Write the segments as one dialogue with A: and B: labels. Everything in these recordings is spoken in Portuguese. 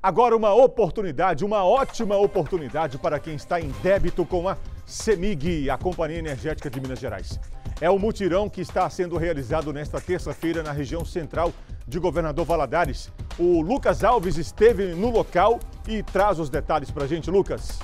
A: Agora, uma oportunidade, uma ótima oportunidade para quem está em débito com a CEMIG, a Companhia Energética de Minas Gerais. É o mutirão que está sendo realizado nesta terça-feira na região central de Governador Valadares. O Lucas Alves esteve no local e traz os detalhes para a gente, Lucas.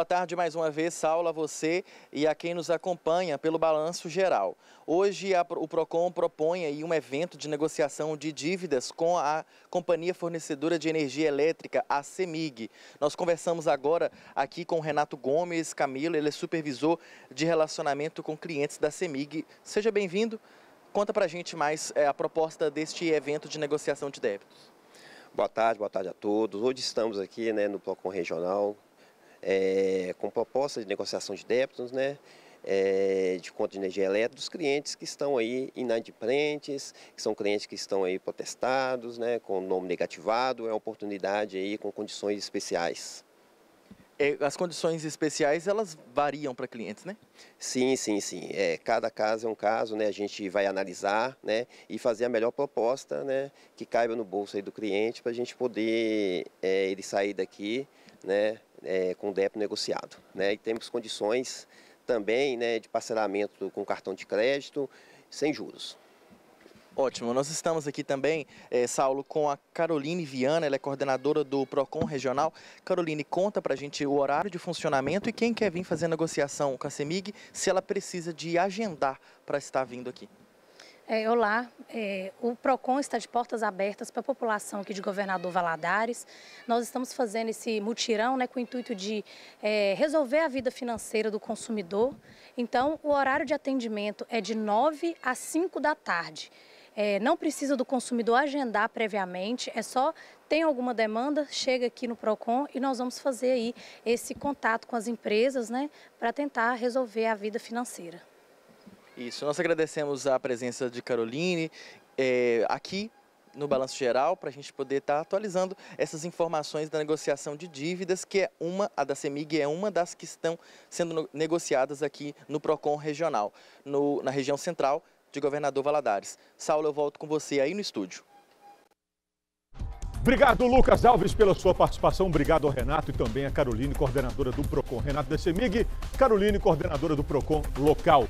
B: Boa tarde mais uma vez, Saula, a você e a quem nos acompanha pelo Balanço Geral. Hoje a, o PROCON propõe aí um evento de negociação de dívidas com a Companhia Fornecedora de Energia Elétrica, a CEMIG. Nós conversamos agora aqui com Renato Gomes Camilo, ele é supervisor de relacionamento com clientes da CEMIG. Seja bem-vindo. Conta para a gente mais é, a proposta deste evento de negociação de débitos. Boa tarde,
C: boa tarde a todos. Hoje estamos aqui né, no PROCON Regional, é, com proposta de negociação de débitos, né? É, de conta de energia elétrica dos clientes que estão aí inadimplentes, que são clientes que estão aí protestados, né, com nome negativado, é uma oportunidade aí com condições especiais. É, as condições especiais elas
B: variam para clientes, né?
C: Sim, sim, sim. É, cada caso é um caso, né? A gente vai analisar, né? E fazer a melhor proposta, né? Que caiba no bolso aí do cliente para a gente poder é, ele sair daqui, né? É, com o débito negociado, né? E temos condições também, né? De parcelamento com cartão de crédito sem juros.
B: Ótimo, nós estamos aqui também, é, Saulo, com a Caroline Viana, ela é coordenadora do PROCON Regional. Caroline, conta a gente o horário de funcionamento e quem quer vir fazer negociação com a CEMIG, se ela precisa de agendar para estar vindo aqui.
D: É, olá, é, o PROCON está de portas abertas para a população aqui de Governador Valadares. Nós estamos fazendo esse mutirão né, com o intuito de é, resolver a vida financeira do consumidor. Então, o horário de atendimento é de 9 às 5 da tarde. É, não precisa do consumidor agendar previamente, é só tem alguma demanda, chega aqui no PROCON e nós vamos fazer aí esse contato com as empresas né, para tentar resolver a vida financeira.
B: Isso, nós agradecemos a presença de Caroline é, aqui no Balanço Geral para a gente poder estar tá atualizando essas informações da negociação de dívidas, que é uma, a da CEMIG é uma das que estão sendo negociadas aqui no PROCON regional. No, na região central de Governador Valadares. Saulo, eu volto com você aí no estúdio.
A: Obrigado, Lucas Alves, pela sua participação. Obrigado ao Renato e também à Caroline, coordenadora do PROCON. Renato Decemig, Caroline, coordenadora do PROCON local.